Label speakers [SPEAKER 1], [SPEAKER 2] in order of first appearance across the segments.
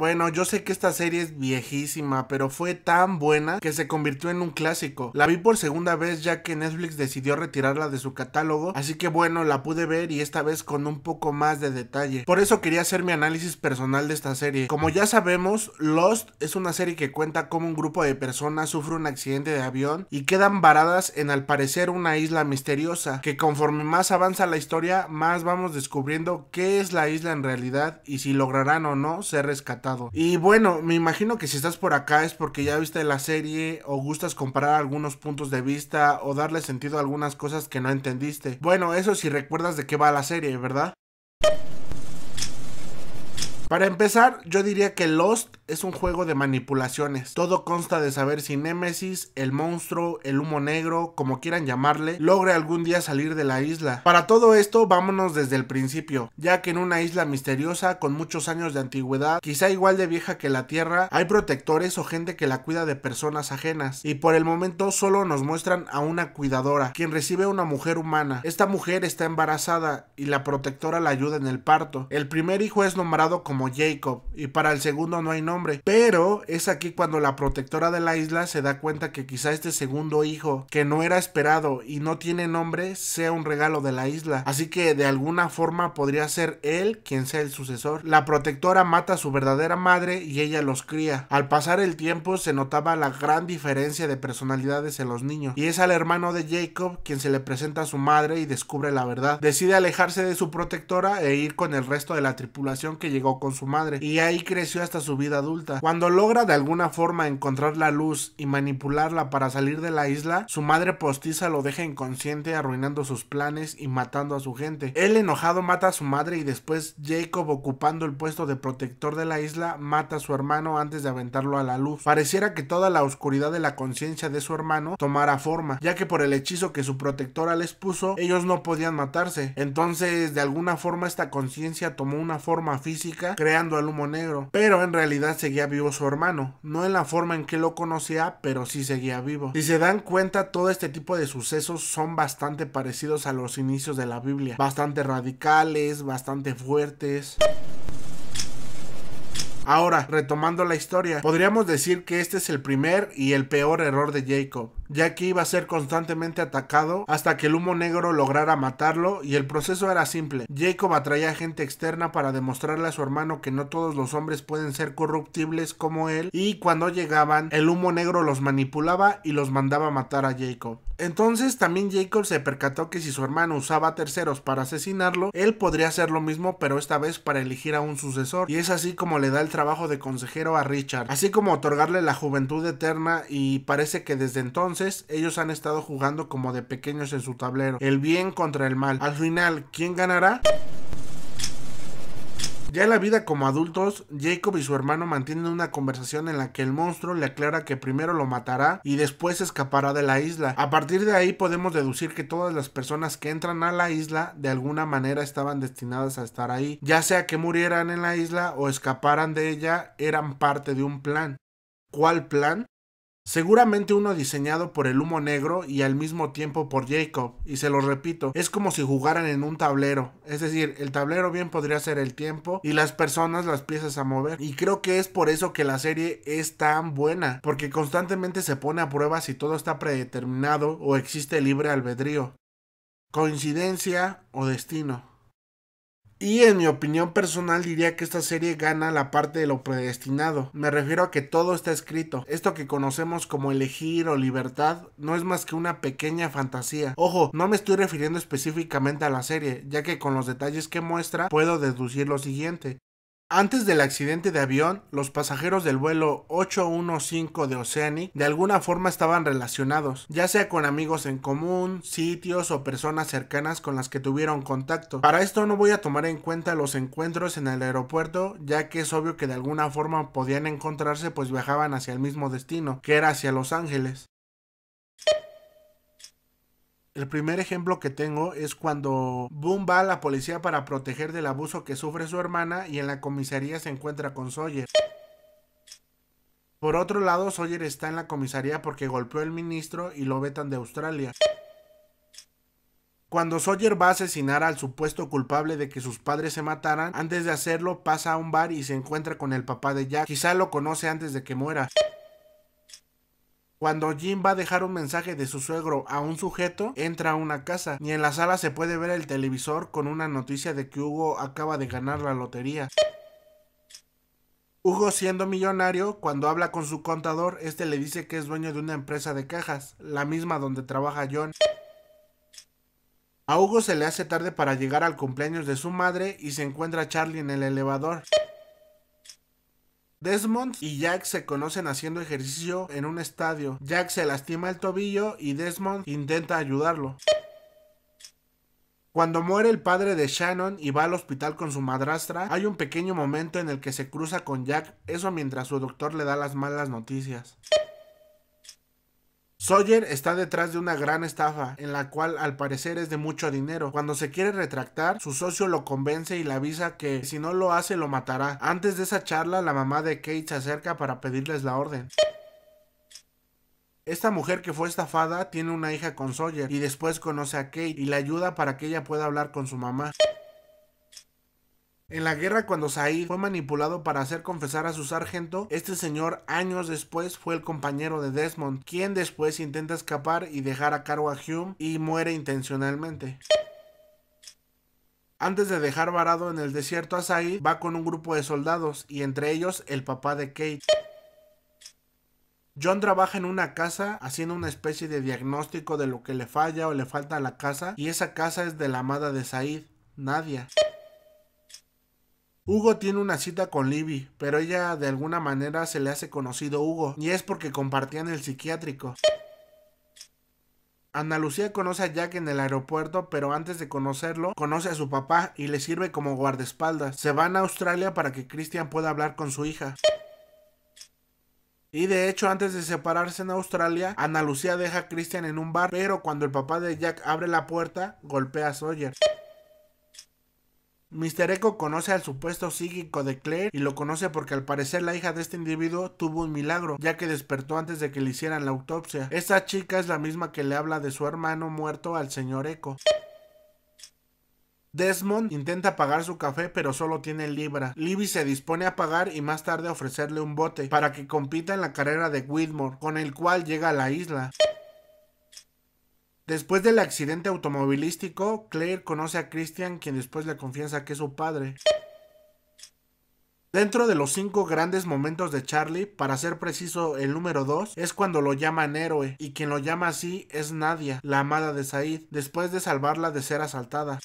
[SPEAKER 1] Bueno, yo sé que esta serie es viejísima, pero fue tan buena que se convirtió en un clásico. La vi por segunda vez ya que Netflix decidió retirarla de su catálogo, así que bueno, la pude ver y esta vez con un poco más de detalle. Por eso quería hacer mi análisis personal de esta serie. Como ya sabemos, Lost es una serie que cuenta cómo un grupo de personas sufre un accidente de avión y quedan varadas en al parecer una isla misteriosa, que conforme más avanza la historia, más vamos descubriendo qué es la isla en realidad y si lograrán o no ser rescatados. Y bueno, me imagino que si estás por acá es porque ya viste la serie o gustas comparar algunos puntos de vista o darle sentido a algunas cosas que no entendiste. Bueno, eso si recuerdas de qué va la serie, ¿verdad? Para empezar, yo diría que Lost es un juego de manipulaciones. Todo consta de saber si Nemesis, el monstruo, el humo negro, como quieran llamarle, logre algún día salir de la isla. Para todo esto, vámonos desde el principio, ya que en una isla misteriosa con muchos años de antigüedad, quizá igual de vieja que la Tierra, hay protectores o gente que la cuida de personas ajenas, y por el momento solo nos muestran a una cuidadora, quien recibe a una mujer humana. Esta mujer está embarazada y la protectora la ayuda en el parto. El primer hijo es nombrado como Jacob, y para el segundo no hay nombre pero es aquí cuando la protectora de la isla se da cuenta que quizá este segundo hijo, que no era esperado y no tiene nombre, sea un regalo de la isla. Así que de alguna forma podría ser él quien sea el sucesor. La protectora mata a su verdadera madre y ella los cría. Al pasar el tiempo se notaba la gran diferencia de personalidades en los niños. Y es al hermano de Jacob quien se le presenta a su madre y descubre la verdad. Decide alejarse de su protectora e ir con el resto de la tripulación que llegó con su madre. Y ahí creció hasta su vida cuando logra de alguna forma encontrar la luz y manipularla para salir de la isla, su madre postiza lo deja inconsciente arruinando sus planes y matando a su gente. Él enojado mata a su madre y después Jacob ocupando el puesto de protector de la isla mata a su hermano antes de aventarlo a la luz. Pareciera que toda la oscuridad de la conciencia de su hermano tomara forma, ya que por el hechizo que su protectora les puso, ellos no podían matarse. Entonces, de alguna forma esta conciencia tomó una forma física creando el humo negro, pero en realidad seguía vivo su hermano, no en la forma en que lo conocía, pero sí seguía vivo. Si se dan cuenta, todo este tipo de sucesos son bastante parecidos a los inicios de la Biblia, bastante radicales, bastante fuertes. Ahora, retomando la historia, podríamos decir que este es el primer y el peor error de Jacob ya que iba a ser constantemente atacado hasta que el humo negro lograra matarlo y el proceso era simple. Jacob atraía gente externa para demostrarle a su hermano que no todos los hombres pueden ser corruptibles como él y cuando llegaban el humo negro los manipulaba y los mandaba matar a Jacob. Entonces también Jacob se percató que si su hermano usaba terceros para asesinarlo, él podría hacer lo mismo pero esta vez para elegir a un sucesor y es así como le da el trabajo de consejero a Richard, así como otorgarle la juventud eterna y parece que desde entonces ellos han estado jugando como de pequeños en su tablero, el bien contra el mal. Al final, ¿quién ganará? Ya en la vida como adultos, Jacob y su hermano mantienen una conversación en la que el monstruo le aclara que primero lo matará y después escapará de la isla. A partir de ahí podemos deducir que todas las personas que entran a la isla de alguna manera estaban destinadas a estar ahí, ya sea que murieran en la isla o escaparan de ella, eran parte de un plan. ¿Cuál plan? Seguramente uno diseñado por el humo negro y al mismo tiempo por Jacob, y se lo repito, es como si jugaran en un tablero, es decir, el tablero bien podría ser el tiempo y las personas las piezas a mover, y creo que es por eso que la serie es tan buena, porque constantemente se pone a prueba si todo está predeterminado o existe libre albedrío, coincidencia o destino. Y en mi opinión personal diría que esta serie gana la parte de lo predestinado. Me refiero a que todo está escrito. Esto que conocemos como elegir o libertad no es más que una pequeña fantasía. Ojo, no me estoy refiriendo específicamente a la serie, ya que con los detalles que muestra puedo deducir lo siguiente. Antes del accidente de avión, los pasajeros del vuelo 815 de Oceanic de alguna forma estaban relacionados, ya sea con amigos en común, sitios o personas cercanas con las que tuvieron contacto. Para esto no voy a tomar en cuenta los encuentros en el aeropuerto, ya que es obvio que de alguna forma podían encontrarse pues viajaban hacia el mismo destino, que era hacia Los Ángeles. El primer ejemplo que tengo es cuando Boom va a la policía para proteger del abuso que sufre su hermana y en la comisaría se encuentra con Sawyer. Por otro lado, Sawyer está en la comisaría porque golpeó al ministro y lo vetan de Australia. Cuando Sawyer va a asesinar al supuesto culpable de que sus padres se mataran, antes de hacerlo pasa a un bar y se encuentra con el papá de Jack. Quizá lo conoce antes de que muera. Cuando Jim va a dejar un mensaje de su suegro a un sujeto, entra a una casa y en la sala se puede ver el televisor con una noticia de que Hugo acaba de ganar la lotería. Hugo siendo millonario, cuando habla con su contador, este le dice que es dueño de una empresa de cajas, la misma donde trabaja John. A Hugo se le hace tarde para llegar al cumpleaños de su madre y se encuentra Charlie en el elevador. Desmond y Jack se conocen haciendo ejercicio en un estadio. Jack se lastima el tobillo y Desmond intenta ayudarlo. Cuando muere el padre de Shannon y va al hospital con su madrastra, hay un pequeño momento en el que se cruza con Jack, eso mientras su doctor le da las malas noticias. Sawyer está detrás de una gran estafa, en la cual al parecer es de mucho dinero. Cuando se quiere retractar, su socio lo convence y le avisa que si no lo hace lo matará. Antes de esa charla, la mamá de Kate se acerca para pedirles la orden. Esta mujer que fue estafada tiene una hija con Sawyer y después conoce a Kate y la ayuda para que ella pueda hablar con su mamá. En la guerra cuando Said fue manipulado para hacer confesar a su sargento, este señor años después fue el compañero de Desmond, quien después intenta escapar y dejar a cargo a Hume y muere intencionalmente. Antes de dejar varado en el desierto a Said, va con un grupo de soldados y entre ellos el papá de Kate. John trabaja en una casa haciendo una especie de diagnóstico de lo que le falla o le falta a la casa y esa casa es de la amada de Said, Nadia. Hugo tiene una cita con Libby, pero ella de alguna manera se le hace conocido Hugo, y es porque compartían el psiquiátrico. Ana Lucía conoce a Jack en el aeropuerto, pero antes de conocerlo, conoce a su papá y le sirve como guardaespaldas. Se van a Australia para que Christian pueda hablar con su hija. Y de hecho, antes de separarse en Australia, Ana Lucía deja a Christian en un bar, pero cuando el papá de Jack abre la puerta, golpea a Sawyer. Mr. Echo conoce al supuesto psíquico de Claire y lo conoce porque al parecer la hija de este individuo tuvo un milagro, ya que despertó antes de que le hicieran la autopsia. Esta chica es la misma que le habla de su hermano muerto al señor Echo. Desmond intenta pagar su café pero solo tiene libra. Libby se dispone a pagar y más tarde ofrecerle un bote para que compita en la carrera de Whitmore, con el cual llega a la isla. Después del accidente automovilístico, Claire conoce a Christian, quien después le confiesa que es su padre. Dentro de los cinco grandes momentos de Charlie, para ser preciso el número dos, es cuando lo llaman héroe, y quien lo llama así es Nadia, la amada de Said, después de salvarla de ser asaltada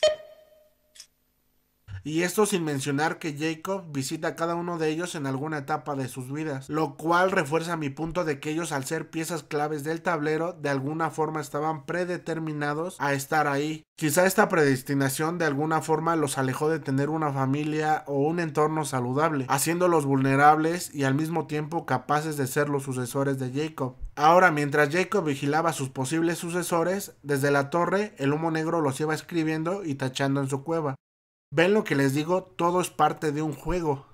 [SPEAKER 1] y esto sin mencionar que Jacob visita a cada uno de ellos en alguna etapa de sus vidas, lo cual refuerza mi punto de que ellos al ser piezas claves del tablero de alguna forma estaban predeterminados a estar ahí. Quizá esta predestinación de alguna forma los alejó de tener una familia o un entorno saludable, haciéndolos vulnerables y al mismo tiempo capaces de ser los sucesores de Jacob. Ahora, mientras Jacob vigilaba a sus posibles sucesores, desde la torre el humo negro los iba escribiendo y tachando en su cueva, Ven lo que les digo, todo es parte de un juego.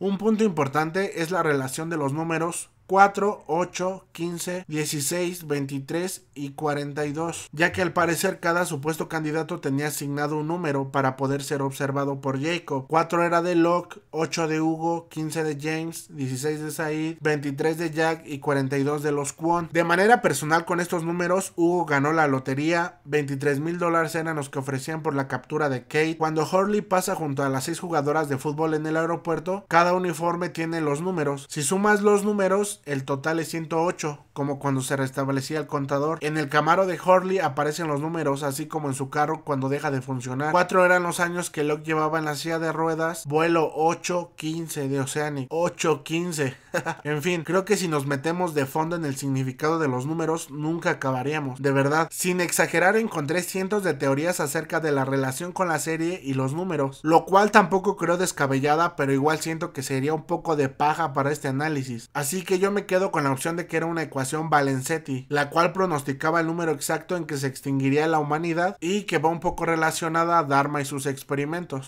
[SPEAKER 1] Un punto importante es la relación de los números 4, 8, 15, 16, 23 y 42, ya que al parecer cada supuesto candidato tenía asignado un número para poder ser observado por Jacob. 4 era de Locke, 8 de Hugo, 15 de James, 16 de Said, 23 de Jack y 42 de los Quan. De manera personal con estos números, Hugo ganó la lotería, 23 mil dólares eran los que ofrecían por la captura de Kate. Cuando Horley pasa junto a las 6 jugadoras de fútbol en el aeropuerto, cada uniforme tiene los números. Si sumas los números, el total es 108 como cuando se restablecía el contador. En el Camaro de Horley aparecen los números, así como en su carro cuando deja de funcionar. Cuatro eran los años que Locke llevaba en la silla de ruedas. Vuelo 815 de Oceanic. 815. en fin, creo que si nos metemos de fondo en el significado de los números, nunca acabaríamos. De verdad, sin exagerar, encontré cientos de teorías acerca de la relación con la serie y los números, lo cual tampoco creo descabellada, pero igual siento que sería un poco de paja para este análisis. Así que yo me quedo con la opción de que era una ecuación Valenzetti, la cual pronosticaba el número exacto en que se extinguiría la humanidad y que va un poco relacionada a Dharma y sus experimentos.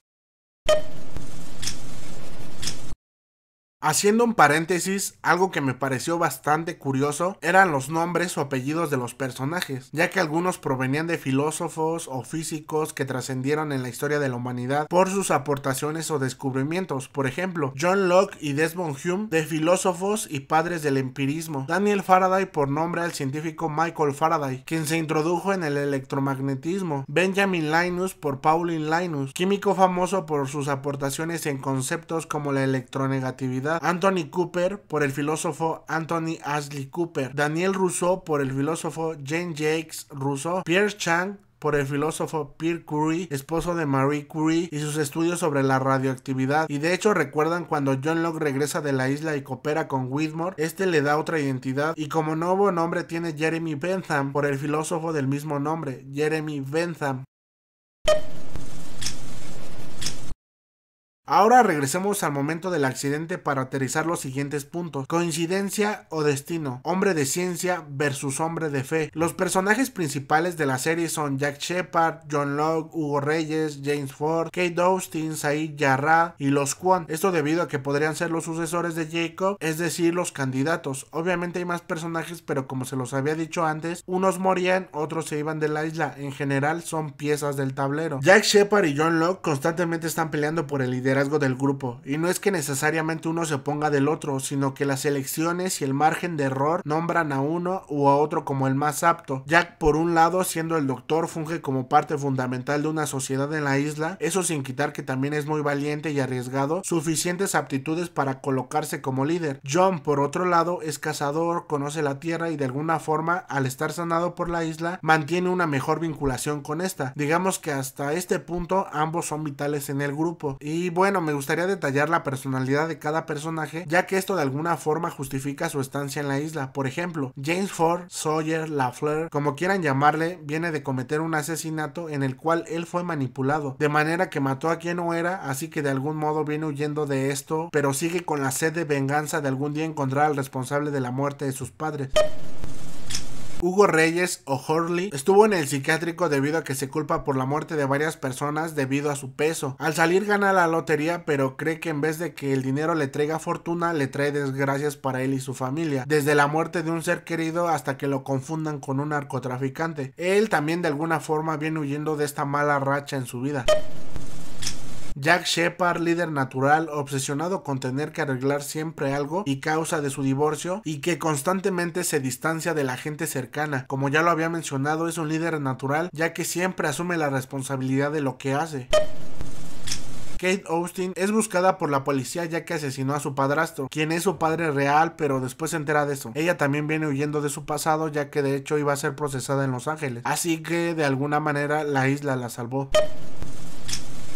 [SPEAKER 1] Haciendo un paréntesis, algo que me pareció bastante curioso eran los nombres o apellidos de los personajes, ya que algunos provenían de filósofos o físicos que trascendieron en la historia de la humanidad por sus aportaciones o descubrimientos, por ejemplo, John Locke y Desmond Hume de filósofos y padres del empirismo, Daniel Faraday por nombre al científico Michael Faraday, quien se introdujo en el electromagnetismo, Benjamin Linus por Paulin Linus, químico famoso por sus aportaciones en conceptos como la electronegatividad, Anthony Cooper por el filósofo Anthony Ashley Cooper. Daniel Rousseau por el filósofo Jane Jakes Rousseau. Pierre Chang por el filósofo Pierre Curie, esposo de Marie Curie, y sus estudios sobre la radioactividad. Y de hecho recuerdan cuando John Locke regresa de la isla y coopera con Whitmore, este le da otra identidad. Y como nuevo nombre tiene Jeremy Bentham, por el filósofo del mismo nombre, Jeremy Bentham. Ahora regresemos al momento del accidente para aterrizar los siguientes puntos. Coincidencia o destino. Hombre de ciencia versus hombre de fe. Los personajes principales de la serie son Jack Shepard, John Locke, Hugo Reyes, James Ford, Kate Austin, Said Yarra y los Quan. Esto debido a que podrían ser los sucesores de Jacob, es decir, los candidatos. Obviamente hay más personajes, pero como se los había dicho antes, unos morían, otros se iban de la isla. En general son piezas del tablero. Jack Shepard y John Locke constantemente están peleando por el liderazgo del grupo. Y no es que necesariamente uno se oponga del otro, sino que las elecciones y el margen de error nombran a uno u a otro como el más apto. Jack, por un lado, siendo el doctor, funge como parte fundamental de una sociedad en la isla, eso sin quitar que también es muy valiente y arriesgado, suficientes aptitudes para colocarse como líder. John, por otro lado, es cazador, conoce la tierra y de alguna forma, al estar sanado por la isla, mantiene una mejor vinculación con esta. Digamos que hasta este punto ambos son vitales en el grupo. Y bueno, me gustaría detallar la personalidad de cada personaje, ya que esto de alguna forma justifica su estancia en la isla. Por ejemplo, James Ford, Sawyer, Lafleur, como quieran llamarle, viene de cometer un asesinato en el cual él fue manipulado, de manera que mató a quien no era, así que de algún modo viene huyendo de esto, pero sigue con la sed de venganza de algún día encontrar al responsable de la muerte de sus padres. Hugo Reyes O'Horley estuvo en el psiquiátrico debido a que se culpa por la muerte de varias personas debido a su peso. Al salir gana la lotería, pero cree que en vez de que el dinero le traiga fortuna, le trae desgracias para él y su familia, desde la muerte de un ser querido hasta que lo confundan con un narcotraficante. Él también de alguna forma viene huyendo de esta mala racha en su vida. Jack Shepard, líder natural, obsesionado con tener que arreglar siempre algo y causa de su divorcio y que constantemente se distancia de la gente cercana. Como ya lo había mencionado, es un líder natural ya que siempre asume la responsabilidad de lo que hace. Kate Austin es buscada por la policía ya que asesinó a su padrastro, quien es su padre real, pero después se entera de eso. Ella también viene huyendo de su pasado ya que de hecho iba a ser procesada en Los Ángeles, así que de alguna manera la isla la salvó.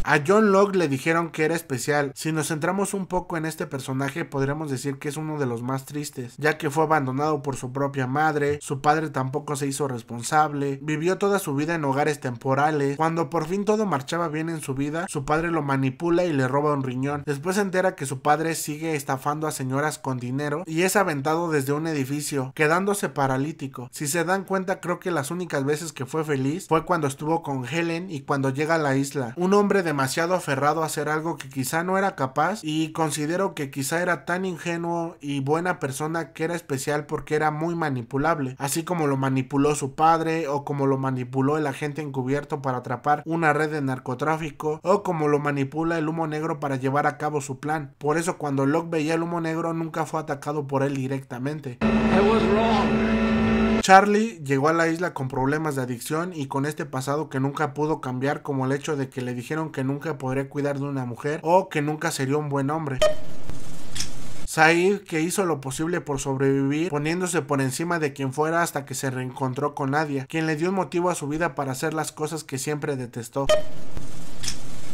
[SPEAKER 1] A John Locke le dijeron que era especial. Si nos centramos un poco en este personaje, podríamos decir que es uno de los más tristes, ya que fue abandonado por su propia madre, su padre tampoco se hizo responsable, vivió toda su vida en hogares temporales. Cuando por fin todo marchaba bien en su vida, su padre lo manipula y le roba un riñón. Después se entera que su padre sigue estafando a señoras con dinero y es aventado desde un edificio, quedándose paralítico. Si se dan cuenta, creo que las únicas veces que fue feliz fue cuando estuvo con Helen y cuando llega a la isla. Un hombre de demasiado aferrado a hacer algo que quizá no era capaz y considero que quizá era tan ingenuo y buena persona que era especial porque era muy manipulable, así como lo manipuló su padre o como lo manipuló el agente encubierto para atrapar una red de narcotráfico o como lo manipula el humo negro para llevar a cabo su plan. Por eso cuando Locke veía el humo negro nunca fue atacado por él directamente. Charlie llegó a la isla con problemas de adicción y con este pasado que nunca pudo cambiar como el hecho de que le dijeron que nunca podría cuidar de una mujer o que nunca sería un buen hombre. Said, que hizo lo posible por sobrevivir, poniéndose por encima de quien fuera hasta que se reencontró con Nadia, quien le dio un motivo a su vida para hacer las cosas que siempre detestó.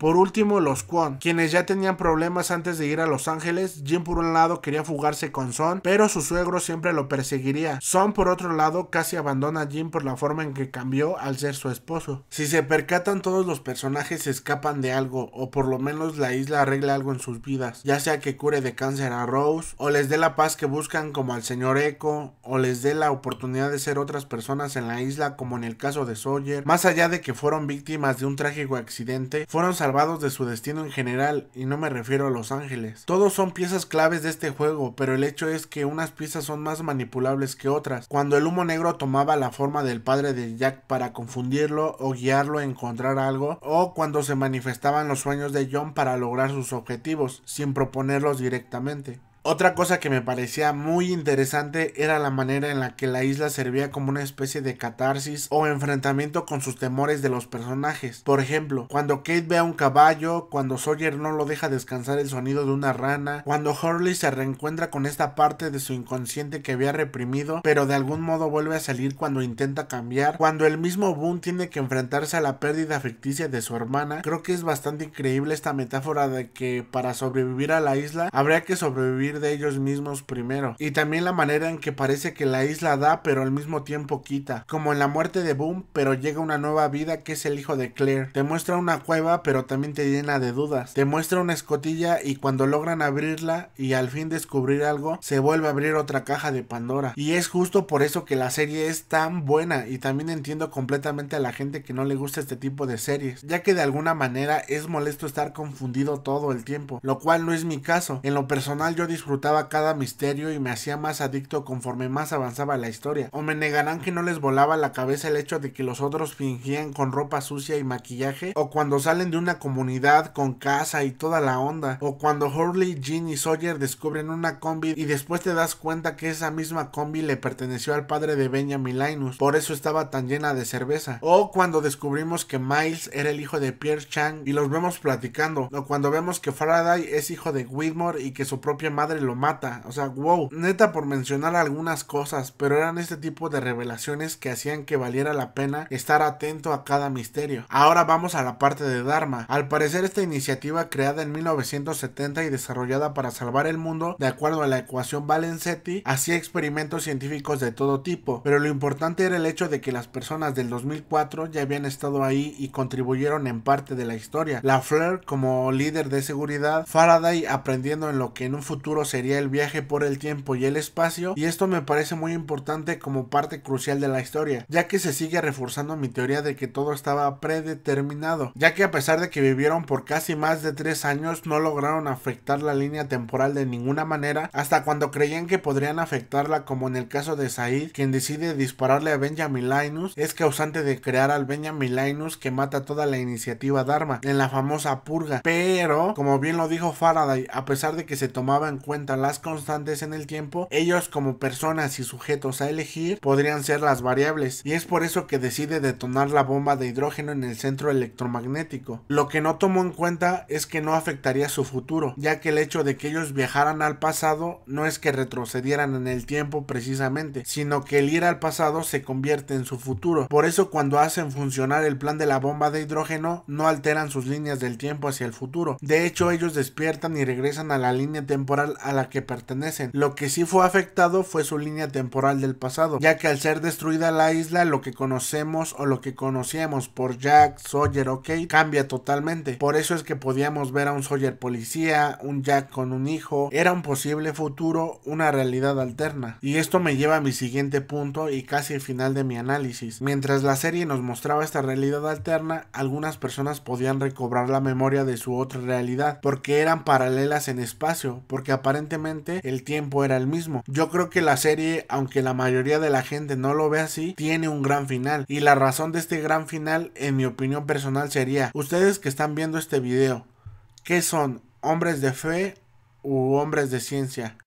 [SPEAKER 1] Por último, los Kwon, quienes ya tenían problemas antes de ir a Los Ángeles. Jim por un lado quería fugarse con Son, pero su suegro siempre lo perseguiría. Son por otro lado casi abandona a Jim por la forma en que cambió al ser su esposo. Si se percatan todos los personajes se escapan de algo o por lo menos la isla arregla algo en sus vidas, ya sea que cure de cáncer a Rose o les dé la paz que buscan como al señor Echo o les dé la oportunidad de ser otras personas en la isla como en el caso de Sawyer. Más allá de que fueron víctimas de un trágico accidente, fueron salvados de su destino en general, y no me refiero a Los Ángeles. Todos son piezas claves de este juego, pero el hecho es que unas piezas son más manipulables que otras. Cuando el humo negro tomaba la forma del padre de Jack para confundirlo o guiarlo a encontrar algo, o cuando se manifestaban los sueños de John para lograr sus objetivos, sin proponerlos directamente. Otra cosa que me parecía muy interesante era la manera en la que la isla servía como una especie de catarsis o enfrentamiento con sus temores de los personajes. Por ejemplo, cuando Kate ve a un caballo, cuando Sawyer no lo deja descansar el sonido de una rana, cuando Hurley se reencuentra con esta parte de su inconsciente que había reprimido, pero de algún modo vuelve a salir cuando intenta cambiar, cuando el mismo Boone tiene que enfrentarse a la pérdida ficticia de su hermana, creo que es bastante increíble esta metáfora de que para sobrevivir a la isla habría que sobrevivir de ellos mismos primero. Y también la manera en que parece que la isla da pero al mismo tiempo quita, como en la muerte de Boom, pero llega una nueva vida que es el hijo de Claire. Te muestra una cueva pero también te llena de dudas. Te muestra una escotilla y cuando logran abrirla y al fin descubrir algo, se vuelve a abrir otra caja de Pandora. Y es justo por eso que la serie es tan buena y también entiendo completamente a la gente que no le gusta este tipo de series, ya que de alguna manera es molesto estar confundido todo el tiempo, lo cual no es mi caso. En lo personal yo disfrutaba cada misterio y me hacía más adicto conforme más avanzaba la historia. O me negarán que no les volaba la cabeza el hecho de que los otros fingían con ropa sucia y maquillaje, o cuando salen de una comunidad con casa y toda la onda, o cuando Hurley, Jean y Sawyer descubren una combi y después te das cuenta que esa misma combi le perteneció al padre de Benjamin Linus, por eso estaba tan llena de cerveza, o cuando descubrimos que Miles era el hijo de Pierre Chang y los vemos platicando, o cuando vemos que Faraday es hijo de Whitmore y que su propia madre lo mata. O sea, wow. Neta por mencionar algunas cosas, pero eran este tipo de revelaciones que hacían que valiera la pena estar atento a cada misterio. Ahora vamos a la parte de Dharma. Al parecer esta iniciativa creada en 1970 y desarrollada para salvar el mundo de acuerdo a la ecuación Valenzetti hacía experimentos científicos de todo tipo, pero lo importante era el hecho de que las personas del 2004 ya habían estado ahí y contribuyeron en parte de la historia. La Fleur como líder de seguridad, Faraday aprendiendo en lo que en un futuro sería el viaje por el tiempo y el espacio y esto me parece muy importante como parte crucial de la historia, ya que se sigue reforzando mi teoría de que todo estaba predeterminado, ya que a pesar de que vivieron por casi más de tres años no lograron afectar la línea temporal de ninguna manera hasta cuando creían que podrían afectarla como en el caso de Said, quien decide dispararle a Benjamin Linus, es causante de crear al Benjamin Linus que mata toda la iniciativa Dharma en la famosa purga, pero como bien lo dijo Faraday, a pesar de que se tomaba en cuenta las constantes en el tiempo, ellos como personas y sujetos a elegir podrían ser las variables, y es por eso que decide detonar la bomba de hidrógeno en el centro electromagnético. Lo que no tomó en cuenta es que no afectaría su futuro, ya que el hecho de que ellos viajaran al pasado no es que retrocedieran en el tiempo precisamente, sino que el ir al pasado se convierte en su futuro. Por eso cuando hacen funcionar el plan de la bomba de hidrógeno, no alteran sus líneas del tiempo hacia el futuro. De hecho, ellos despiertan y regresan a la línea temporal a la que pertenecen. Lo que sí fue afectado fue su línea temporal del pasado, ya que al ser destruida la isla, lo que conocemos o lo que conocíamos por Jack, Sawyer o Kate cambia totalmente. Por eso es que podíamos ver a un Sawyer policía, un Jack con un hijo, era un posible futuro, una realidad alterna. Y esto me lleva a mi siguiente punto y casi el final de mi análisis. Mientras la serie nos mostraba esta realidad alterna, algunas personas podían recobrar la memoria de su otra realidad, porque eran paralelas en espacio, porque aparecían aparentemente el tiempo era el mismo. Yo creo que la serie, aunque la mayoría de la gente no lo ve así, tiene un gran final. Y la razón de este gran final, en mi opinión personal, sería, ustedes que están viendo este video, ¿qué son? ¿Hombres de fe u hombres de ciencia?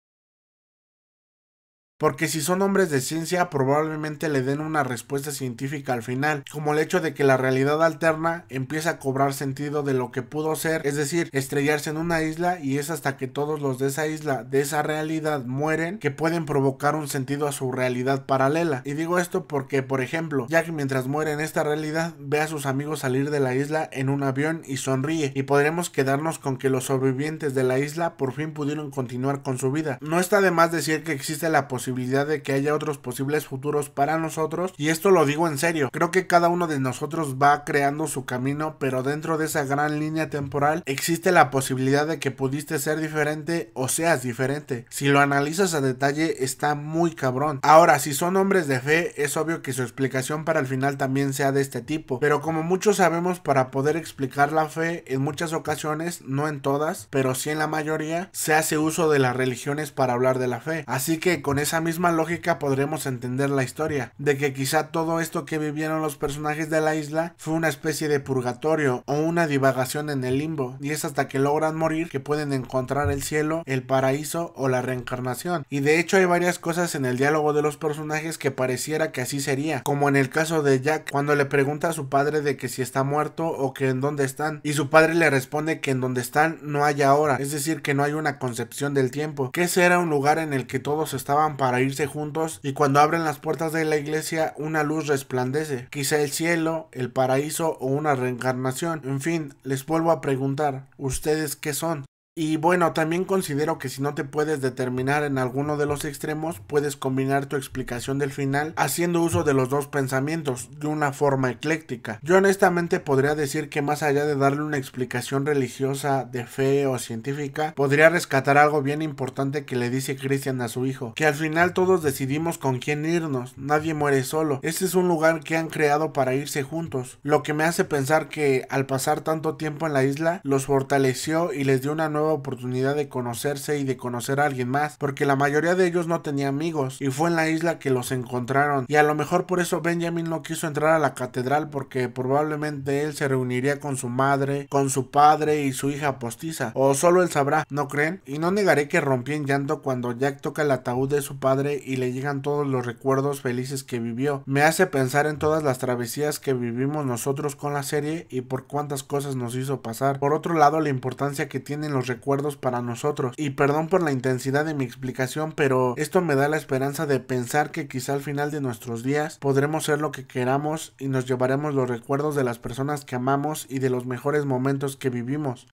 [SPEAKER 1] Porque si son hombres de ciencia, probablemente le den una respuesta científica al final, como el hecho de que la realidad alterna empieza a cobrar sentido de lo que pudo ser, es decir, estrellarse en una isla y es hasta que todos los de esa isla, de esa realidad, mueren, que pueden provocar un sentido a su realidad paralela. Y digo esto porque, por ejemplo, ya que mientras muere en esta realidad, ve a sus amigos salir de la isla en un avión y sonríe, y podremos quedarnos con que los sobrevivientes de la isla por fin pudieron continuar con su vida. No está de más decir que existe la posibilidad de que haya otros posibles futuros para nosotros y esto lo digo en serio, creo que cada uno de nosotros va creando su camino pero dentro de esa gran línea temporal existe la posibilidad de que pudiste ser diferente o seas diferente, si lo analizas a detalle está muy cabrón. Ahora, si son hombres de fe, es obvio que su explicación para el final también sea de este tipo, pero como muchos sabemos para poder explicar la fe en muchas ocasiones, no en todas, pero sí en la mayoría, se hace uso de las religiones para hablar de la fe. Así que con esa esa misma lógica podremos entender la historia, de que quizá todo esto que vivieron los personajes de la isla fue una especie de purgatorio o una divagación en el limbo, y es hasta que logran morir que pueden encontrar el cielo, el paraíso o la reencarnación. Y de hecho hay varias cosas en el diálogo de los personajes que pareciera que así sería, como en el caso de Jack, cuando le pregunta a su padre de que si está muerto o que en dónde están, y su padre le responde que en donde están no hay ahora, es decir, que no hay una concepción del tiempo, que ese era un lugar en el que todos estaban para irse juntos y cuando abren las puertas de la iglesia una luz resplandece, quizá el cielo, el paraíso o una reencarnación. En fin, les vuelvo a preguntar, ¿ustedes qué son? Y bueno, también considero que si no te puedes determinar en alguno de los extremos, puedes combinar tu explicación del final haciendo uso de los dos pensamientos, de una forma ecléctica. Yo honestamente podría decir que más allá de darle una explicación religiosa, de fe o científica, podría rescatar algo bien importante que le dice Christian a su hijo, que al final todos decidimos con quién irnos, nadie muere solo, este es un lugar que han creado para irse juntos, lo que me hace pensar que al pasar tanto tiempo en la isla, los fortaleció y les dio una nueva oportunidad de conocerse y de conocer a alguien más, porque la mayoría de ellos no tenía amigos y fue en la isla que los encontraron. Y a lo mejor por eso Benjamin no quiso entrar a la catedral porque probablemente él se reuniría con su madre, con su padre y su hija postiza, o solo él sabrá, ¿no creen? Y no negaré que rompí en llanto cuando Jack toca el ataúd de su padre y le llegan todos los recuerdos felices que vivió. Me hace pensar en todas las travesías que vivimos nosotros con la serie y por cuántas cosas nos hizo pasar. Por otro lado, la importancia que tienen los recuerdos para nosotros. Y perdón por la intensidad de mi explicación, pero esto me da la esperanza de pensar que quizá al final de nuestros días podremos ser lo que queramos y nos llevaremos los recuerdos de las personas que amamos y de los mejores momentos que vivimos.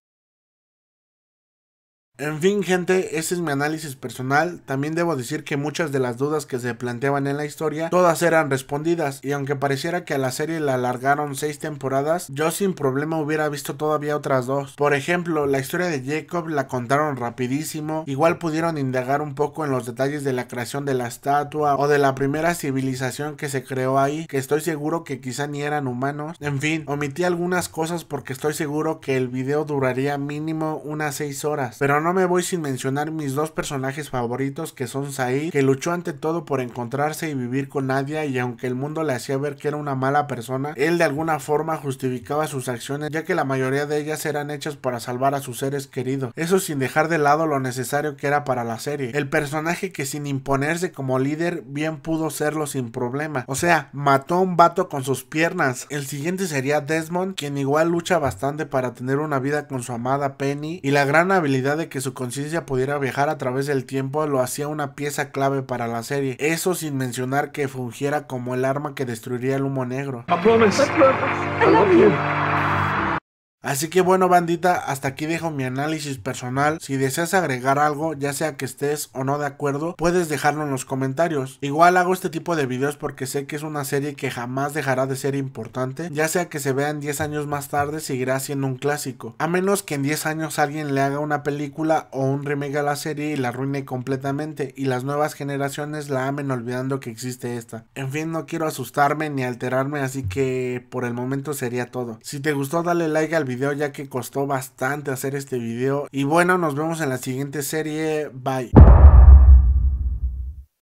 [SPEAKER 1] En fin, gente, ese es mi análisis personal. También debo decir que muchas de las dudas que se planteaban en la historia, todas eran respondidas. Y aunque pareciera que a la serie la alargaron seis temporadas, yo sin problema hubiera visto todavía otras dos. Por ejemplo, la historia de Jacob la contaron rapidísimo. Igual pudieron indagar un poco en los detalles de la creación de la estatua o de la primera civilización que se creó ahí, que estoy seguro que quizá ni eran humanos. En fin, omití algunas cosas porque estoy seguro que el video duraría mínimo unas seis horas. Pero no me voy sin mencionar mis dos personajes favoritos que son Said, que luchó ante todo por encontrarse y vivir con Nadia y aunque el mundo le hacía ver que era una mala persona, él de alguna forma justificaba sus acciones ya que la mayoría de ellas eran hechas para salvar a sus seres queridos, eso sin dejar de lado lo necesario que era para la serie. El personaje que sin imponerse como líder bien pudo serlo sin problema, o sea, mató a un vato con sus piernas. El siguiente sería Desmond, quien igual lucha bastante para tener una vida con su amada Penny y la gran habilidad de que su conciencia pudiera viajar a través del tiempo lo hacía una pieza clave para la serie. Eso sin mencionar que fungiera como el arma que destruiría el humo negro. Así que bueno bandita, hasta aquí dejo mi análisis personal. Si deseas agregar algo, ya sea que estés o no de acuerdo, puedes dejarlo en los comentarios. Igual hago este tipo de videos porque sé que es una serie que jamás dejará de ser importante, ya sea que se vean 10 años más tarde seguirá siendo un clásico. A menos que en 10 años alguien le haga una película o un remake a la serie y la arruine completamente y las nuevas generaciones la amen olvidando que existe esta. En fin, no quiero asustarme ni alterarme, así que por el momento sería todo. Si te gustó dale like al video ya que costó bastante hacer este video. Y bueno, nos vemos en la siguiente serie. Bye.